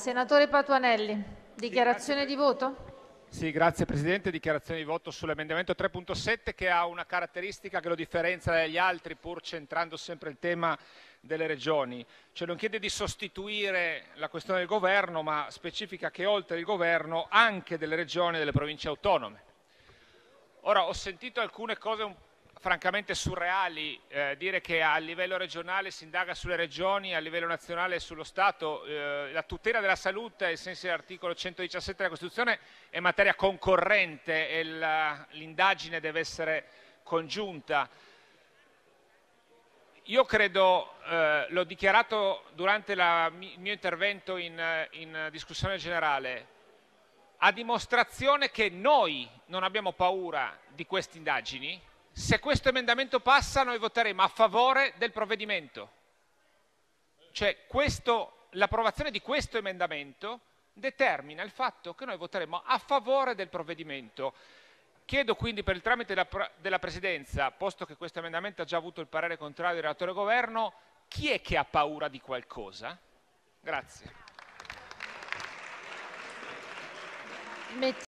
Senatore Patuanelli, dichiarazione sì, di voto? Sì, grazie Presidente. Dichiarazione di voto sull'emendamento 3.7 che ha una caratteristica che lo differenzia dagli altri pur centrando sempre il tema delle regioni. Cioè non chiede di sostituire la questione del governo ma specifica che oltre il governo anche delle regioni e delle province autonome. Ora ho sentito alcune cose un francamente surreali eh, dire che a livello regionale si indaga sulle regioni, a livello nazionale sullo Stato. Eh, la tutela della salute, ai sensi dell'articolo 117 della Costituzione, è materia concorrente e l'indagine deve essere congiunta. Io credo, eh, l'ho dichiarato durante la, il mio intervento in, in discussione generale, a dimostrazione che noi non abbiamo paura di queste indagini, se questo emendamento passa noi voteremo a favore del provvedimento. Cioè l'approvazione di questo emendamento determina il fatto che noi voteremo a favore del provvedimento. Chiedo quindi per il tramite della, della Presidenza, posto che questo emendamento ha già avuto il parere contrario del relatore governo, chi è che ha paura di qualcosa? Grazie.